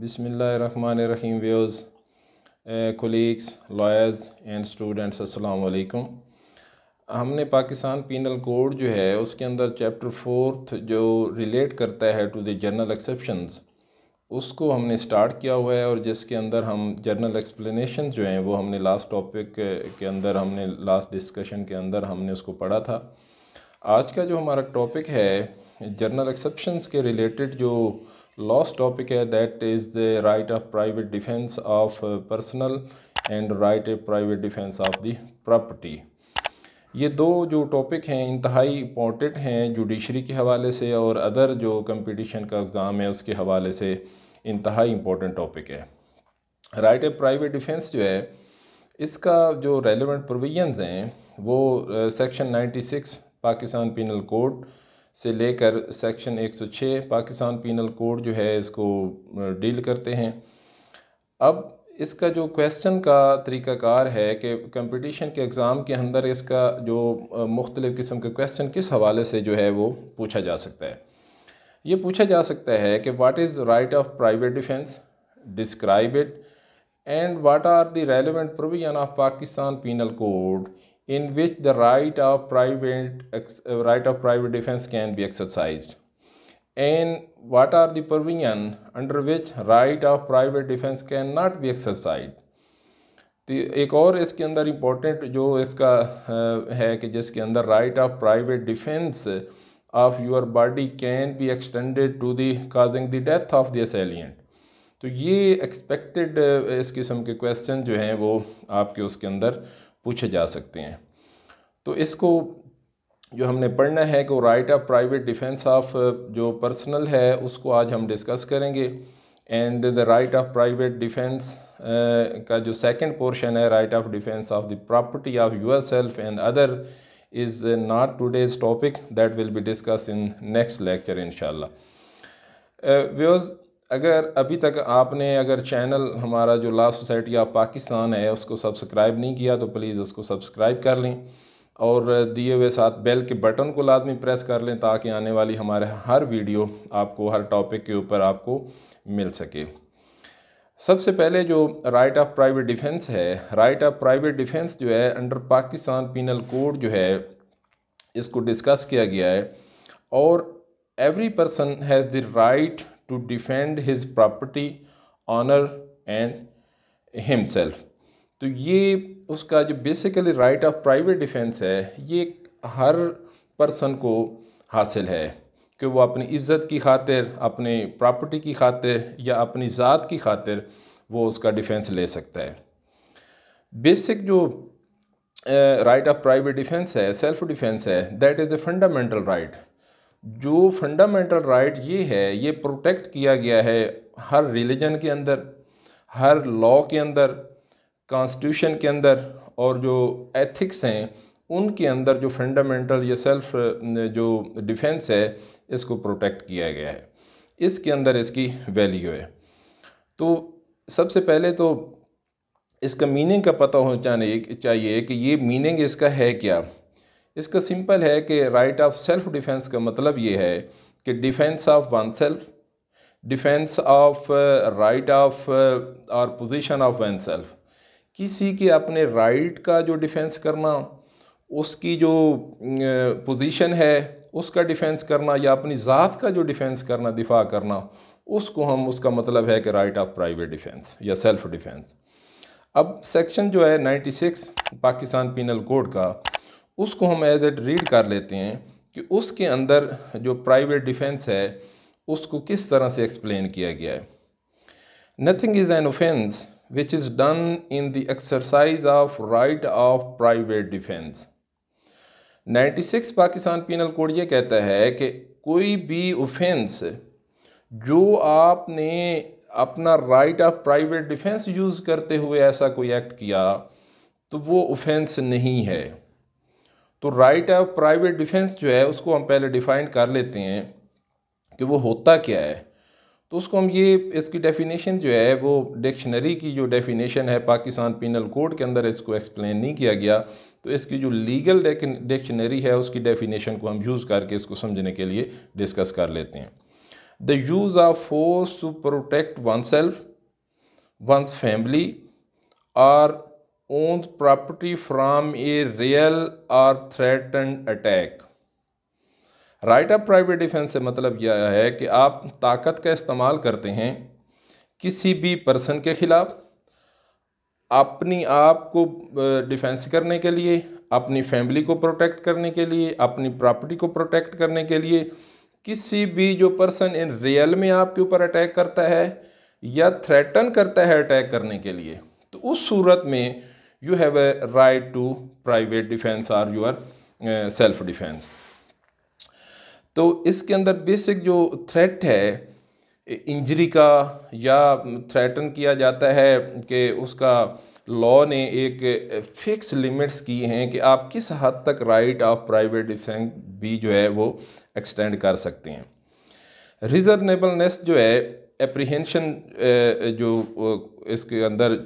बिसमीम views colleagues lawyers and students अस्सलाम हमने पाकिस्तान पीनल कोड जो है उसके अंदर चैप्टर फोर्थ जो रिलेट करता है टू द जर्नल एक्सेप्शन उसको हमने स्टार्ट किया हुआ है और जिसके अंदर हम जर्नल एक्सप्लेनेशन जो हैं वो हमने लास्ट टॉपिक eh, के अंदर हमने लास्ट डिस्कशन के अंदर हमने उसको पढ़ा था आज का जो हमारा टॉपिक है जर्नल एक्सेप्शन के रिलेटेड जो लास्ट टॉपिक है that is the right of private defence of personal and right of private defence of the property ये दो जो टॉपिक हैं इंतहाई इम्पोर्टेंट हैं जुडिशरी के हवाले से और अदर जो कंपटीशन का एग्ज़ाम है उसके हवाले से इंतहाई इम्पोर्टेंट टॉपिक है राइट ऑफ प्राइवेट डिफेंस जो है इसका जो रेलिवेंट प्रोविजन हैं वो section uh, 96 Pakistan penal code से लेकर सेक्शन 106 पाकिस्तान पीनल कोड जो है इसको डील करते हैं अब इसका जो क्वेश्चन का तरीक़ाकार है कि कंपटीशन के एग्ज़ाम के अंदर इसका जो मुख्तलिफ़ किस्म के क्वेश्चन किस हवाले से जो है वो पूछा जा सकता है ये पूछा जा सकता है कि what is right of private defence describe it and what are the relevant provision of Pakistan penal code in which the right of private right of private defense can be exercised and what are the provision under which right of private defense cannot be exercised एक और इसके अंदर important जो इसका है कि जिसके अंदर right of private defence of your body can be extended to the causing the death of the assailant तो ये एक्सपेक्टेड इस किस्म के क्वेश्चन जो हैं वो आपके उसके अंदर पूछे जा सकते हैं तो इसको जो हमने पढ़ना है कि right of private defence of जो पर्सनल है उसको आज हम डिस्कस करेंगे and the right of private defence का जो सेकंड पोर्शन है right of defence of the property of yourself and other is not today's topic that will be discuss in next lecture in views अगर अभी तक आपने अगर channel हमारा जो ला सोसाइटी ऑफ पाकिस्तान है उसको सब्सक्राइब नहीं किया तो प्लीज़ उसको सब्सक्राइब कर लें और दिए हुए साथ बेल के बटन को लादमी प्रेस कर लें ताकि आने वाली हमारे हर वीडियो आपको हर टॉपिक के ऊपर आपको मिल सके सबसे पहले जो राइट ऑफ प्राइवेट डिफेंस है राइट ऑफ प्राइवेट डिफेंस जो है अंडर पाकिस्तान पिनल कोड जो है इसको डिस्कस किया गया है और every person has the right to defend his property honor and himself तो ये उसका जो basically right of private defence है ये हर पर्सन को हासिल है कि वो अपनी इज़्ज़त की खातिर अपने प्रॉपर्टी की खातिर या अपनी ज़ात की खातिर वो उसका डिफेंस ले सकता है बेसिक जो राइट ऑफ प्राइवेट डिफेंस है सेल्फ डिफेंस है that is a fundamental right जो फंडामेंटल राइट ये है ये प्रोटेक्ट किया गया है हर रिलीजन के अंदर हर लॉ के अंदर कॉन्स्टिट्यूशन के अंदर और जो एथिक्स हैं उनके अंदर जो फंडामेंटल ये सेल्फ जो डिफेंस है इसको प्रोटेक्ट किया गया है इसके अंदर इसकी वैल्यू है तो सबसे पहले तो इसका मीनिंग का पता होना चाहिए कि ये मीनिंग इसका है क्या इसका सिंपल है कि राइट ऑफ सेल्फ डिफेंस का मतलब ये है कि defence of oneself defence of right of और पोजीशन ऑफ वन सेल्फ किसी के अपने राइट right का जो डिफेंस करना उसकी जो पोजीशन uh, है उसका डिफेंस करना या अपनी ज़ात का जो डिफेंस करना दिफा करना उसको हम उसका मतलब है कि राइट ऑफ प्राइवेट डिफेंस या सेल्फ डिफेंस अब सेक्शन जो है 96 पाकिस्तान पिनल कोड का उसको हम एज एट रीड कर लेते हैं कि उसके अंदर जो प्राइवेट डिफेंस है उसको किस तरह से एक्सप्लेन किया गया है nothing is an offence which is done in the exercise of right of private defence 96 Pakistan penal code ये कहता है कि कोई भी ऑफेंस जो आपने अपना right of private defence use करते हुए ऐसा कोई एक्ट किया तो वो ऑफेंस नहीं है तो राइट ऑफ प्राइवेट डिफेंस जो है उसको हम पहले डिफ़ाइन कर लेते हैं कि वो होता क्या है तो उसको हम ये इसकी डेफिनेशन जो है वो डिक्शनरी की जो डेफिनेशन है पाकिस्तान पिनल कोड के अंदर इसको एक्सप्लेन नहीं किया गया तो इसकी जो लीगल डिक्शनरी है उसकी डेफिनेशन को हम यूज़ करके इसको समझने के लिए डिस्कस कर लेते हैं the use of force to protect oneself one's family और owned property from a real or threatened attack. Right of private defence से मतलब यह है कि आप ताकत का इस्तेमाल करते हैं किसी भी पर्सन के ख़िलाफ़ अपनी आप को डिफेंस करने के लिए अपनी फैमिली को प्रोटेक्ट करने के लिए अपनी प्रॉपर्टी को प्रोटेक्ट करने के लिए किसी भी जो पर्सन इन रियल में आपके ऊपर अटैक करता है या थ्रेटन करता है अटैक करने के लिए तो उस सूरत में you have a right to private defence or your self uh, defence तो इसके अंदर बेसिक जो थ्रेट है इंजरी का या थ्रेटन किया जाता है कि उसका लॉ ने एक फिक्स uh, लिमिट्स की हैं कि आप किस हद तक राइट ऑफ प्राइवेट डिफेंस भी जो है वो एक्सटेंड कर सकते हैं रिजनेबलनेस जो है एप्रीहेंशन uh, जो इसके अंदर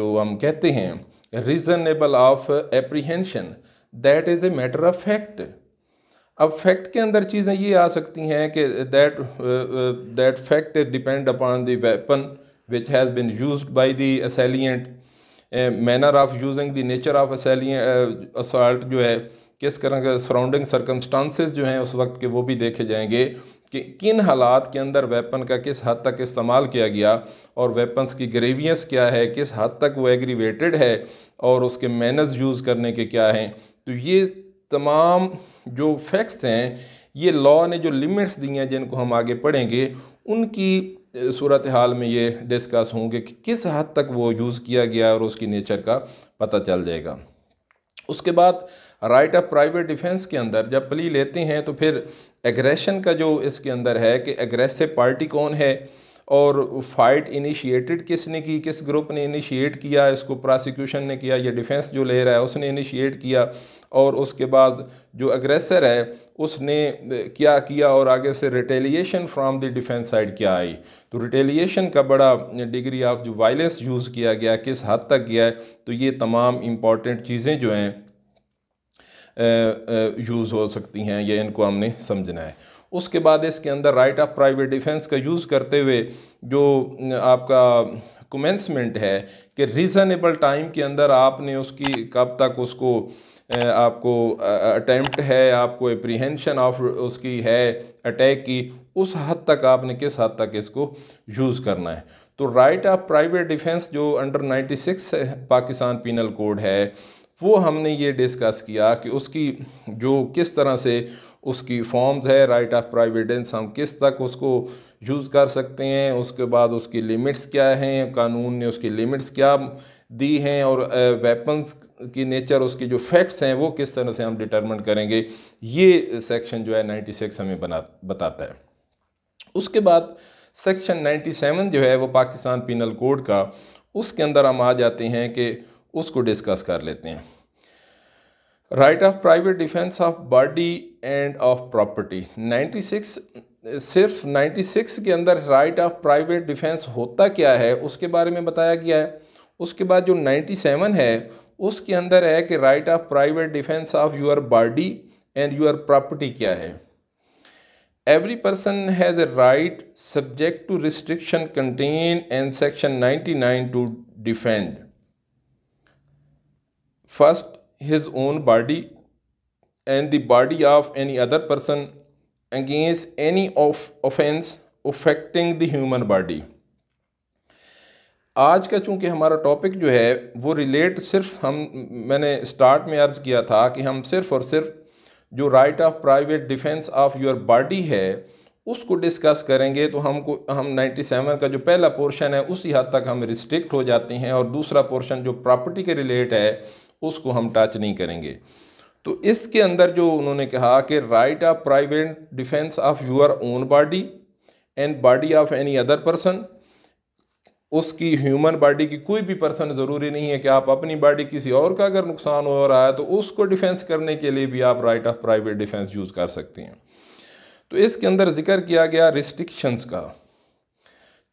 जो हम कहते हैं reasonable of apprehension that is a matter of fact अब फैक्ट के अंदर चीज़ें ये आ सकती हैं कि that that fact depend upon the weapon which has been use by the assailant manner of using the nature of assailant जो है किस तरह के सराउंडिंग सरकमस्टांसिस जो हैं उस वक्त के वो भी देखे जाएंगे कि किन हालात के अंदर वेपन का किस हद तक इस्तेमाल किया गया और वेपन्स की ग्रेवियंस क्या है किस हद तक वो एग्रीवेटेड है और उसके मैनर्स यूज़ करने के क्या हैं तो ये तमाम जो फैक्ट्स हैं ये लॉ ने जो लिमिट्स दी हैं जिनको हम आगे पढ़ेंगे उनकी सूरत हाल में ये डिस्कस होंगे कि किस हद तक वो यूज़ किया गया और उसकी नेचर का पता चल जाएगा उसके बाद राइट ऑफ प्राइवेट डिफेंस के अंदर जब प्ली लेते हैं तो फिर एग्रेशन का जो इसके अंदर है कि एग्रेसिव पार्टी कौन है और फाइट इनिशिएटेड किसने की किस ग्रुप ने इनिशिएट किया इसको प्रोसिक्यूशन ने किया या डिफेंस जो ले रहा है उसने इनिशिएट किया और उसके बाद जो अग्रेसर है उसने क्या किया और आगे से retaliation from the defence side क्या आई तो रिटेलिएशन का बड़ा डिग्री ऑफ जो वायलेंस यूज़ किया गया किस हद तक गया है तो ये तमाम इम्पॉर्टेंट चीज़ें जो हैं यूज़ हो सकती हैं ये इनको हमने समझना है उसके बाद इसके अंदर राइट ऑफ प्राइवेट डिफेंस का यूज़ करते हुए जो आपका कमेंसमेंट है कि रीज़नेबल टाइम के अंदर आपने उसकी कब तक उसको आपको अटैम्प्ट है आपको अप्रीहेंशन ऑफ उसकी है अटैक की उस हद तक आपने किस हद तक इसको यूज़ करना है तो राइट ऑफ प्राइवेट डिफेंस जो अंडर 96 पाकिस्तान पिनल कोड है वो हमने ये डिस्कस किया कि उसकी जो किस तरह से उसकी फॉर्म्स है राइट ऑफ प्राइवेडेंस हम किस तक उसको यूज़ कर सकते हैं उसके बाद उसकी लिमिट्स क्या हैं कानून ने उसकी लिमिट्स क्या दी हैं और वेपन्स की नेचर उसके जो फैक्ट्स हैं वो किस तरह से हम डिटर्मन करेंगे ये सेक्शन जो है 96 हमें बना बताता है उसके बाद सेक्शन 97 जो है वो पाकिस्तान पिनल कोड का उसके अंदर हम आ जाते हैं कि उसको डिस्कस कर लेते हैं right of private defence of body and of property 96 सिर्फ 96 के अंदर राइट ऑफ प्राइवेट डिफेंस होता क्या है उसके बारे में बताया गया है उसके बाद जो 97 है उसके अंदर है कि right of private defence of your body and your property क्या है every person has a right subject to restriction contained and section 99 to defend first his own body and the body of any other person against any of offence affecting the human body आज का चूंकि हमारा topic जो है वो relate सिर्फ हम मैंने स्टार्ट में अर्ज़ किया था कि हम सिर्फ और सिर्फ जो right of private defence of your body है उसको डिस्कस करेंगे तो हमको हम 97 का जो पहला पोर्शन है उसी हद तक हम रिस्ट्रिक्ट हो जाते हैं और दूसरा पोर्शन जो प्रॉपर्टी के रिलेट है उसको हम टच नहीं करेंगे तो इसके अंदर जो उन्होंने कहा कि right of private defence of your own body and body of any other person उसकी ह्यूमन बॉडी की कोई भी पर्सन ज़रूरी नहीं है कि आप अपनी बॉडी किसी और का अगर नुकसान हो रहा है तो उसको डिफेंस करने के लिए भी आप right of private defence use कर सकते हैं तो इसके अंदर जिक्र किया गया रिस्ट्रिक्शंस का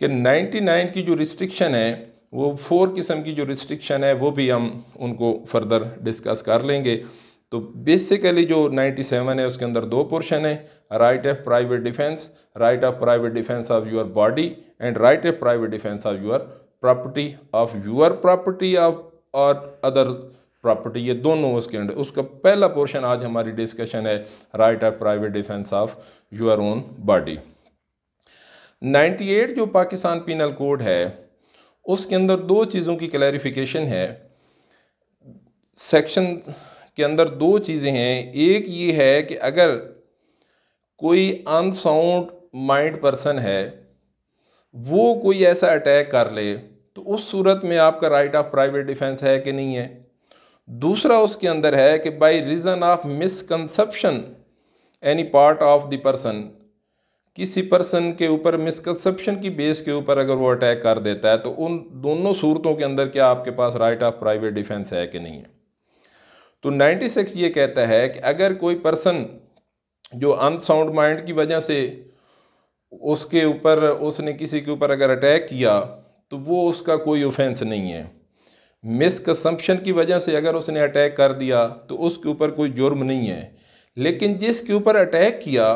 कि 99 की जो रिस्ट्रिक्शन है वो फोर किस्म की जो रिस्ट्रिक्शन है वो भी हम उनको फर्दर डिस्कस कर लेंगे तो बेसिकली जो 97 है उसके अंदर दो पोर्शन है right of private defence right of private defence of your body and right of private defence of your property of your property of और अदर प्रॉपर्टी ये दोनों उसके अंदर उसका पहला पोर्शन आज हमारी डिस्कशन है right of private defence of your own body 98 जो पाकिस्तान पिनल कोड है उसके अंदर दो चीज़ों की क्लैरिफिकेशन है सेक्शन के अंदर दो चीज़ें हैं एक ये है कि अगर कोई अनसाउंड माइंड पर्सन है वो कोई ऐसा अटैक कर ले तो उस सूरत में आपका राइट ऑफ प्राइवेट डिफेंस है कि नहीं है दूसरा उसके अंदर है कि by reason of misconception any part of the person किसी पर्सन के ऊपर मिसकंसप्शन की बेस के ऊपर अगर वो अटैक कर देता है तो उन दोनों सूरतों के अंदर क्या आपके पास राइट ऑफ प्राइवेट डिफेंस है कि नहीं है तो 96 ये कहता है कि अगर कोई पर्सन जो अनसाउंड माइंड की वजह से उसके ऊपर उसने किसी के ऊपर अगर अटैक किया तो वो उसका कोई ऑफेंस नहीं है मिसकसम्पशन की वजह से अगर उसने अटैक कर दिया तो उसके ऊपर कोई जुर्म नहीं है लेकिन जिसके ऊपर अटैक किया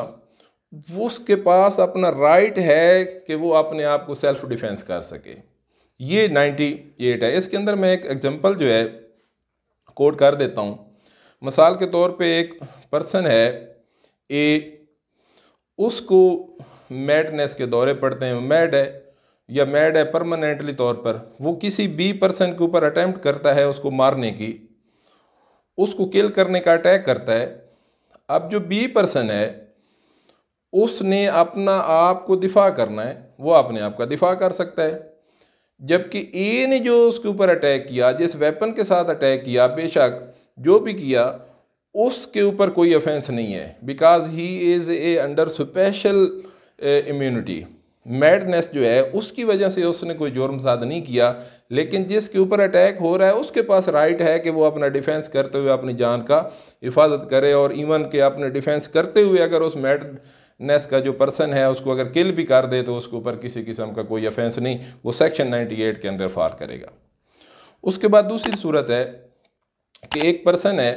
वो उसके पास अपना राइट है कि वो अपने आप को सेल्फ डिफेंस कर सके ये 98 है इसके अंदर मैं एक एग्जांपल जो है कोड कर देता हूँ मिसाल के तौर पे एक पर्सन है ए उसको मैडनेस के दौरे पड़ते हैं मैड है या मैड है परमानेंटली तौर पर वो किसी बी पर्सन के ऊपर अटैम्प्ट करता है उसको मारने की उसको किल करने का अटैक करता है अब जो बी पर्सन है उसने अपना आप को दिफा करना है वो अपने आप का दिफा कर सकता है जबकि ए ने जो उसके ऊपर अटैक किया जिस वेपन के साथ अटैक किया बेशक जो भी किया उसके ऊपर कोई अफेंस नहीं है because he is a under special immunity madness जो है उसकी वजह से उसने कोई जुर्म साध नहीं किया लेकिन जिसके ऊपर अटैक हो रहा है उसके पास राइट है कि वो अपना डिफेंस करते हुए अपनी जान का हिफाजत करे और इवन के अपने डिफेंस करते हुए अगर उस मैड नेस का जो पर्सन है उसको अगर किल भी कर दे तो उसके ऊपर किसी किस्म का कोई अफेंस नहीं वो सेक्शन नाइन्टी एट के अंदर फार करेगा उसके बाद दूसरी सूरत है कि एक पर्सन है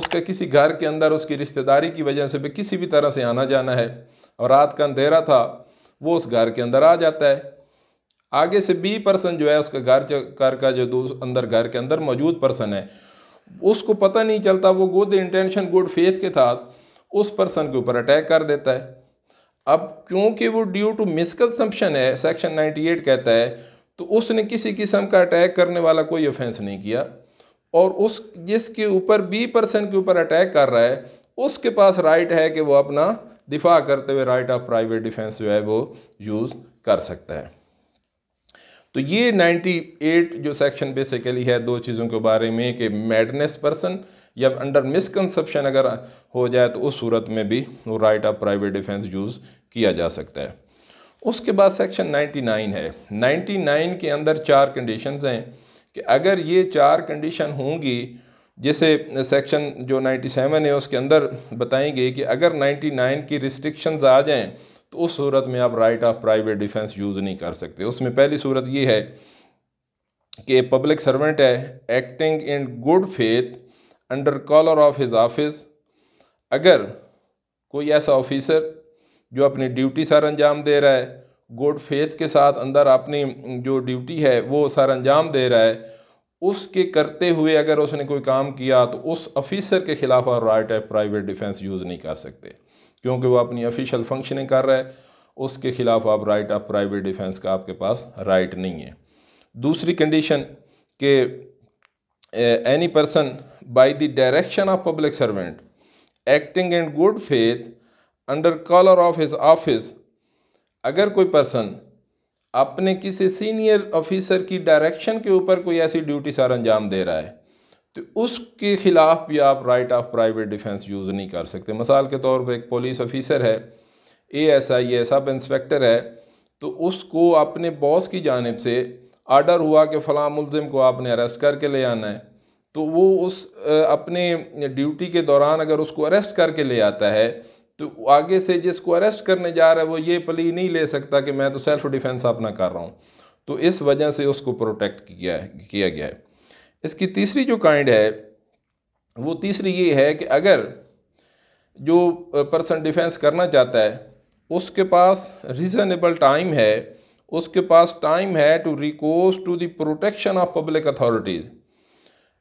उसका किसी घर के अंदर उसकी रिश्तेदारी की वजह से भी किसी भी तरह से आना जाना है और रात का अंधेरा था वो उस घर के अंदर आ जाता है आगे से बी पर्सन जो है उसका घर घर का जो अंदर घर के अंदर मौजूद पर्सन है उसको पता नहीं चलता वो गुड इंटेंशन गुड फेथ के साथ उस पर्सन के ऊपर अटैक कर देता है अब क्योंकि वो ड्यू टू मिसकनसम्पन है सेक्शन 98 कहता है तो उसने किसी किस्म का अटैक करने वाला कोई ऑफेंस नहीं किया और उस जिसके ऊपर बी पर्सन के ऊपर अटैक कर रहा है उसके पास राइट है कि वो अपना दिफा करते हुए राइट ऑफ प्राइवेट डिफेंस जो है वो यूज़ कर सकता है तो ये 98 जो सेक्शन बेसिकली है दो चीज़ों के बारे में कि मैडनेस पर्सन या अंडर मिसकनसप्शन अगर हो जाए तो उस सूरत में भी वो right of private defence use किया जा सकता है उसके बाद सेक्शन नाइन्टी नाइन है नाइन्टी नाइन के अंदर चार कंडीशन हैं कि अगर ये चार कंडीशन होंगी जैसे सेक्शन जो नाइन्टी सेवन है उसके अंदर बताई गई कि अगर नाइन्टी नाइन की रिस्ट्रिक्शन आ जाएँ तो उस सूरत में आप right of private defence use नहीं कर सकते उसमें पहली सूरत ये है कि पब्लिक सर्वेंट है acting in good faith under colour of his office अगर कोई ऐसा ऑफिसर जो अपनी ड्यूटी सर अंजाम दे रहा है गुड फेथ के साथ अंदर अपनी जो ड्यूटी है वो सर अंजाम दे रहा है उसके करते हुए अगर उसने कोई काम किया तो उस ऑफिसर के ख़िलाफ़ और राइट है प्राइवेट डिफेंस यूज़ नहीं कर सकते क्योंकि वो अपनी ऑफिशियल फंक्शनिंग कर रहा है उसके ख़िलाफ़ आप राइट ऑफ प्राइवेट डिफेंस का आपके पास राइट नहीं है दूसरी कंडीशन के any person by the direction of public servant acting in good faith under colour of his office अगर कोई पर्सन अपने किसी सीनियर ऑफिसर की डायरेक्शन के ऊपर कोई ऐसी ड्यूटी सर अंजाम दे रहा है तो उसके ख़िलाफ़ भी आप right of private defence use नहीं कर सकते मिसाल के तौर पर एक पुलिस ऑफिसर है A S I A sub inspector है तो उसको अपने बॉस की जानब से आर्डर हुआ कि फ़लाँ मुलिम को आपने अरेस्ट करके ले आना है तो वो उस अपने ड्यूटी के दौरान अगर उसको अरेस्ट करके ले आता है तो आगे से जिसको अरेस्ट करने जा रहा है वो ये प्ली नहीं ले सकता कि मैं तो सेल्फ़ डिफेंस अपना कर रहा हूँ तो इस वजह से उसको प्रोटेक्ट किया है किया गया है इसकी तीसरी जो काइंड है वो तीसरी ये है कि अगर जो पर्सन डिफेंस करना चाहता है उसके पास रीज़नेबल टाइम है उसके पास टाइम है to recourse to the protection of public authorities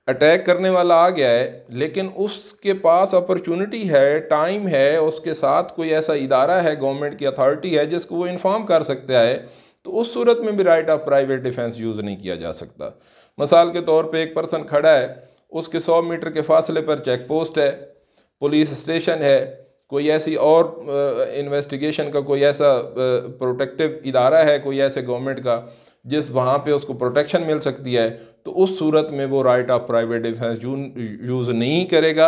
attack करने वाला आ गया है लेकिन उसके पास अपॉर्चुनिटी है टाइम है उसके साथ कोई ऐसा इदारा है गवर्नमेंट की अथॉरिटी है जिसको वो इन्फॉर्म कर सकता है तो उस सूरत में भी right of private defence use नहीं किया जा सकता मिसाल के तौर पे एक पर्सन खड़ा है उसके सौ मीटर के फासले पर चेक पोस्ट है पुलिस स्टेशन है कोई ऐसी और इन्वेस्टिगेशन का कोई ऐसा प्रोटेक्टिव इदारा है कोई ऐसे गवर्नमेंट का जिस वहाँ पे उसको प्रोटेक्शन मिल सकती है तो उस सूरत में वो right of private defence use नहीं करेगा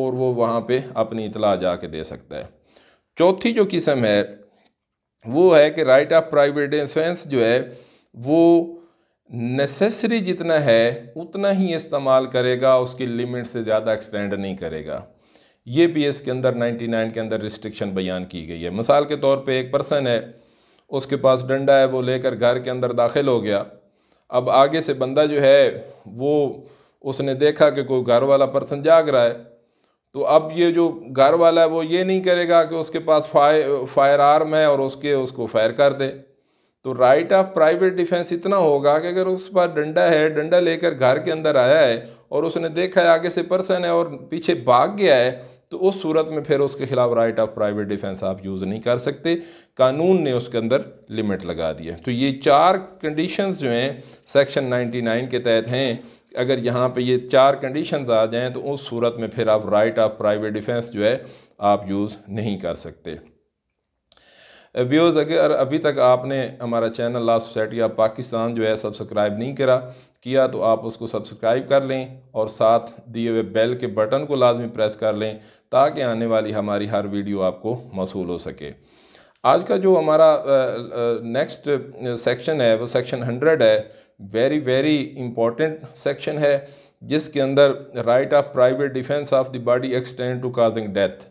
और वो वहाँ पे अपनी इतला जाके दे सकता है चौथी जो किस्म है वो है कि राइट ऑफ प्राइवेट डिफेंस जो है वो नेसेसरी जितना है उतना ही इस्तेमाल करेगा उसकी लिमिट से ज़्यादा एक्सटेंड नहीं करेगा ये भी इसके अंदर 99 के अंदर रिस्ट्रिक्शन बयान की गई है मिसाल के तौर पे एक पर्सन है उसके पास डंडा है वो लेकर घर के अंदर दाखिल हो गया अब आगे से बंदा जो है वो उसने देखा कि कोई घर वाला पर्सन जाग रहा है तो अब ये जो घर वाला है वो ये नहीं करेगा कि उसके पास फायर फायर आर्म है और उसके उसको फायर कर दे तो राइट ऑफ प्राइवेट डिफेंस इतना होगा कि अगर उस पर डंडा है डंडा लेकर घर के अंदर आया है और उसने देखा है आगे से पर्सन है और पीछे भाग गया है तो उस सूरत में फिर उसके खिलाफ राइट ऑफ प्राइवेट डिफेंस आप यूज़ नहीं कर सकते कानून ने उसके अंदर लिमिट लगा दी है तो ये चार कंडीशंस जो हैं सेक्शन 99 के तहत हैं अगर यहाँ पे ये चार कंडीशंस आ जाएं तो उस सूरत में फिर आप राइट ऑफ प्राइवेट डिफेंस जो है आप यूज़ नहीं कर सकते व्यूज़ अगर अभी तक आपने हमारा channel law society of Pakistan जो है सब्सक्राइब नहीं करा किया तो आप उसको सब्सक्राइब कर लें और साथ दिए हुए बेल के बटन को लाजमी प्रेस कर लें ताकि आने वाली हमारी हर वीडियो आपको मौसू हो सके आज का जो हमारा नेक्स्ट सेक्शन है वो सेक्शन हंड्रेड है वेरी वेरी इंपॉर्टेंट सेक्शन है जिसके अंदर right of private defence of the body extend to causing death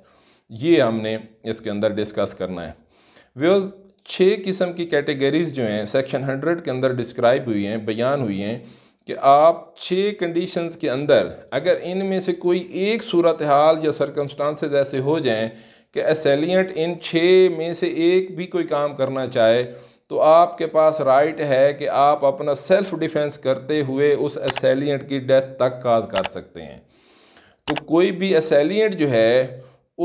ये हमने इसके अंदर डिस्कस करना है व्यूज छः किस्म की कैटेगरीज़ जो हैं सेक्शन हंड्रेड के अंदर डिस्क्राइब हुई हैं बयान हुई हैं कि आप छः कंडीशंस के अंदर अगर इनमें से कोई एक सूरत हाल या सरकमस्टांसिस ऐसे हो जाएं कि असेलियट इन छः में से एक भी कोई काम करना चाहे तो आपके पास राइट है कि आप अपना सेल्फ डिफेंस करते हुए उस एसेलियंट की डेथ तक काज कर सकते हैं तो कोई भी असेलियट जो है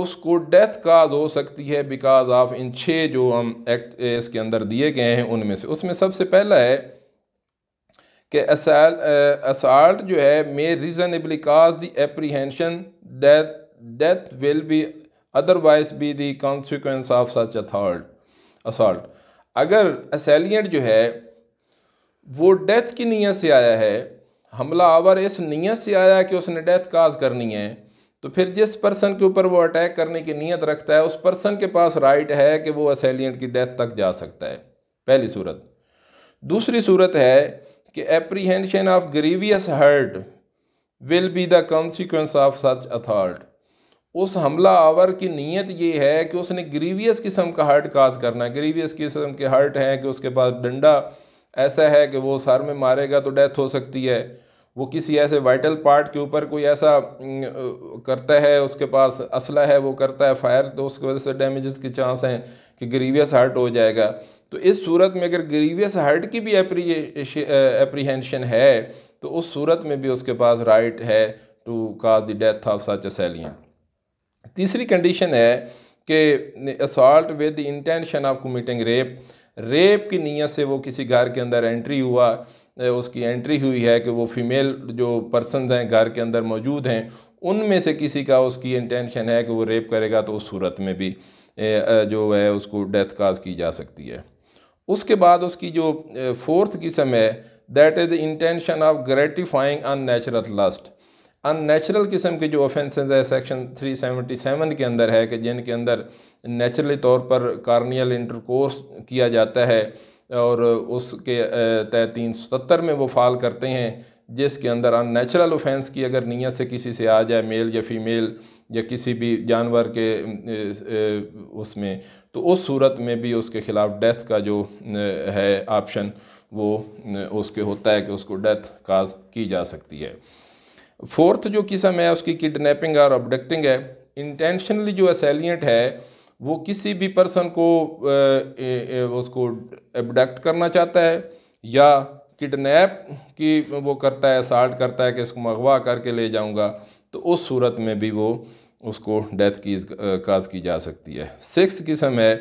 उसको डेथ काज हो सकती है बिकॉज ऑफ इन छः जो हम एक्ट इसके अंदर दिए गए हैं उनमें से उसमें सबसे पहला है कि असाल्ट जो है may reasonably cause the apprehension death death will be otherwise be the consequence of such assault assault अगर असैलियट जो है वो डेथ की नीयत से आया है हमला आवर इस नीयत से आया कि उसने डेथ काज करनी है तो फिर जिस पर्सन के ऊपर वो अटैक करने की नीयत रखता है उस पर्सन के पास राइट है कि वो असैलियट की डेथ तक जा सकता है पहली सूरत दूसरी सूरत है कि apprehension of grievous hurt will be the consequence of such assault उस हमला आवर की नीयत ये है कि उसने ग्रीवियस किस्म का हर्ट काज करना है ग्रीवियस किस्म के हर्ट हैं कि उसके पास डंडा ऐसा है कि वो सर में मारेगा तो डेथ हो सकती है वो किसी ऐसे वाइटल पार्ट के ऊपर कोई ऐसा करता है उसके पास असला है वो करता है फायर तो उसकी वजह से डैमेज़ के चांस हैं कि ग्रीवियस हर्ट हो जाएगा तो इस सूरत में अगर ग्रीवियस हर्ट की भी एप्रीहेंशन है तो उस सूरत में भी उसके पास राइट है to cause the death of such assailant तीसरी कंडीशन है कि assault with the intention of committing rape rape की नीयत से वो किसी घर के अंदर एंट्री हुआ उसकी एंट्री हुई है कि वो फीमेल जो पर्सन हैं घर के अंदर मौजूद हैं उनमें से किसी का उसकी इंटेंशन है कि वो रेप करेगा तो उस सूरत में भी जो है उसको डेथ काज की जा सकती है उसके बाद उसकी जो फोर्थ किस्म है that is the intention of gratifying unnatural lust unnatural किस्म के जो ऑफेंसेज है सेक्शन 377 के अंदर है कि जिनके अंदर नेचुरली तौर पर कार्नियल इंटरकोर्स किया जाता है और उसके तहत तीन सत्तर में वो फाल करते हैं जिसके अंदर अन नेचुरल ऑफेंस की अगर नीयत से किसी से आ जाए मेल या फीमेल या किसी भी जानवर के उसमें तो उस सूरत में भी उसके ख़िलाफ़ डेथ का जो है ऑप्शन वो उसके होता है कि उसको डेथ काज की जा सकती है फोर्थ जो किस्म है उसकी किडनैपिंग और ऑब्डक्टिंग है इंटेंशनली जो असैलियंट है वो किसी भी पर्सन को ए, ए, उसको एबडक्ट करना चाहता है या किडनैप की वो करता है असाल्ट करता है कि इसको मगवा करके ले जाऊंगा तो उस सूरत में भी वो उसको डेथ की काज की जा सकती है सिक्स किस्म है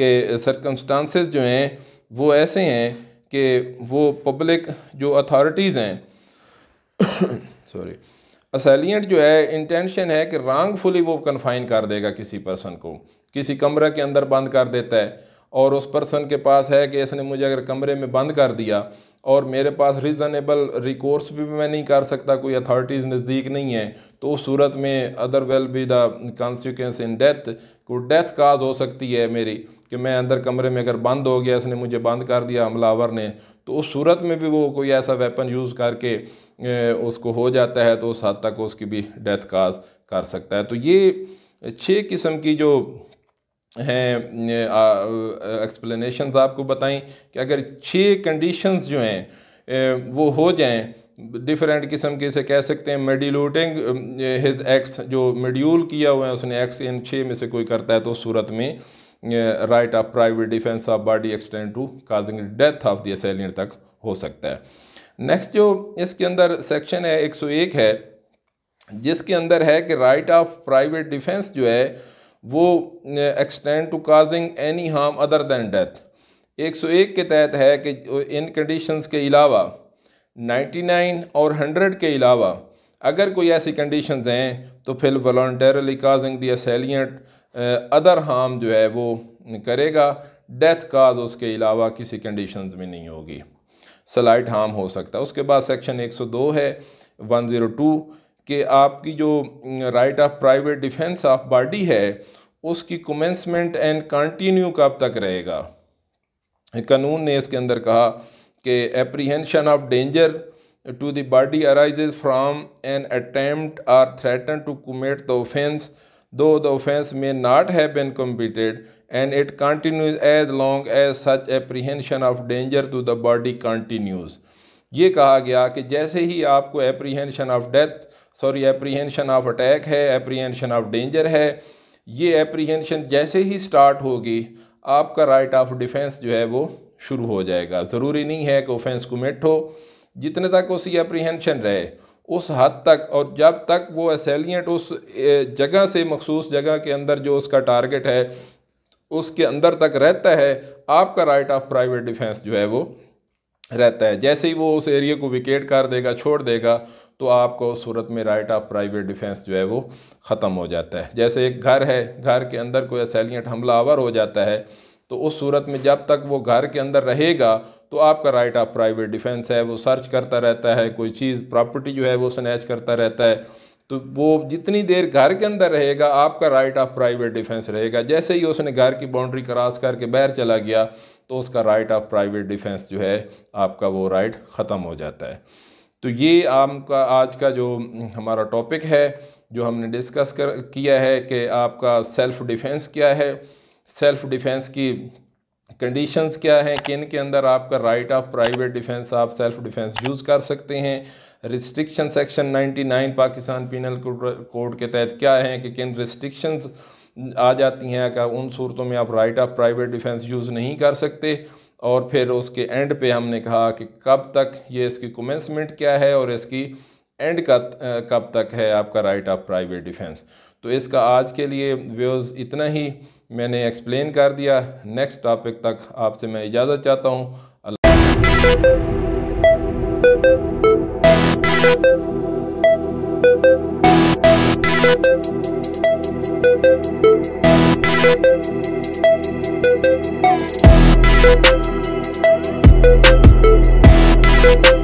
कि सरकमस्टांसेस जो हैं वो ऐसे हैं कि वो पब्लिक जो अथॉरिटीज़ हैं सॉरी असैलियट जो है इंटेंशन है कि रॉन्गफुली वो कन्फाइन कर देगा किसी पर्सन को किसी कमरे के अंदर बंद कर देता है और उस पर्सन के पास है कि इसने मुझे अगर कमरे में बंद कर दिया और मेरे पास रीज़नेबल रिकोर्स भी मैं नहीं कर सकता कोई अथॉरिटीज़ नज़दीक नहीं है तो उस सूरत में otherwise be the consequence in death को डेथ काज हो सकती है मेरी कि मैं अंदर कमरे में अगर बंद हो गया इसने मुझे बंद कर दिया हमलावर ने तो उस सूरत में भी वो कोई ऐसा वेपन यूज़ करके उसको हो जाता है तो उस हद तक उसकी भी डेथ काज कर सकता है तो ये छः किस्म की जो हैं एक्सप्लेनेशन आपको बताएं कि अगर छः कंडीशंस जो हैं वो हो जाएं डिफरेंट किस्म के से कह सकते हैं मेडिलोटिंग हिज एक्स जो मेड्यूल किया हुआ है उसने एक्स इन छः में से कोई करता है तो सूरत में right of private defence of body extend to causing death of the तक हो सकता है नेक्स्ट जो इसके अंदर सेक्शन है 101 है जिसके अंदर है कि राइट ऑफ प्राइवेट डिफेंस जो है वो extend to causing any harm other than death 101 के तहत है कि इन कंडीशंस के अलावा 99 और 100 के अलावा अगर कोई ऐसी कंडीशन हैं तो फिर voluntarily causing the assailant other harm जो है वो करेगा डेथ काज उसके अलावा किसी कंडीशंस में नहीं होगी स्लाइट हार्म हो सकता है उसके बाद सेक्शन 102 है 102 कि आपकी जो right of private defence of body है उसकी कमेंसमेंट एंड कंटिन्यू कब तक रहेगा कानून ने इसके अंदर कहा कि apprehension of danger to the body arise from an attempt or threaten to commit the offence though the offence may not have been completed and it continues as long as such apprehension of danger to the body continues ये कहा गया कि जैसे ही आपको apprehension of death sorry apprehension of attack है apprehension of danger है ये एप्रीहेंशन जैसे ही स्टार्ट होगी आपका राइट ऑफ डिफेंस जो है वो शुरू हो जाएगा ज़रूरी नहीं है कि ऑफेंस को हो जितने तक उसकी एप्रीहेंशन रहे उस हद तक और जब तक वो एसेलियट उस जगह से मखसूस जगह के अंदर जो उसका टारगेट है उसके अंदर तक रहता है आपका राइट ऑफ प्राइवेट डिफेंस जो है वो रहता है जैसे ही वो उस एरिया को विकेट कर देगा छोड़ देगा तो आपको सूरत में राइट ऑफ प्राइवेट डिफेंस जो है वो ख़त्म हो जाता है जैसे एक घर है घर के अंदर कोई असैलियट हमलावर हो जाता है तो उस सूरत में जब तक वो घर के अंदर रहेगा तो आपका राइट ऑफ प्राइवेट डिफेंस है वो सर्च करता रहता है कोई चीज़ प्रॉपर्टी जो है वो स्नैच करता रहता है तो वो जितनी देर घर के अंदर रहेगा आपका राइट ऑफ प्राइवेट डिफेंस रहेगा जैसे ही उसने घर की बाउंड्री क्रॉस करके बाहर चला गया तो उसका राइट ऑफ प्राइवेट डिफेंस जो है आपका वो राइट ख़त्म हो जाता है तो ये आम का आज का जो हम्म, हमारा टॉपिक है जो हमने डिस्कस कर किया है कि आपका सेल्फ़ डिफेंस क्या है सेल्फ़ डिफेंस की कंडीशंस क्या हैं किन के अंदर आपका राइट ऑफ प्राइवेट डिफेंस आप सेल्फ़ डिफेंस यूज़ कर सकते हैं restriction section 99 Pakistan penal code के तहत क्या हैं कि किन रिस्ट्रिक्शंस आ जाती हैं क्या उन सूरतों में आप right of private defence use नहीं कर सकते और फिर उसके एंड पे हमने कहा कि कब तक ये इसकी कमेंसमेंट क्या है और इसकी एंड का कब तक है आपका राइट ऑफ प्राइवेट डिफेंस तो इसका आज के लिए व्यूज़ इतना ही मैंने एक्सप्लेन कर दिया नेक्स्ट टॉपिक तक आपसे मैं इजाज़त चाहता हूँ Thank you.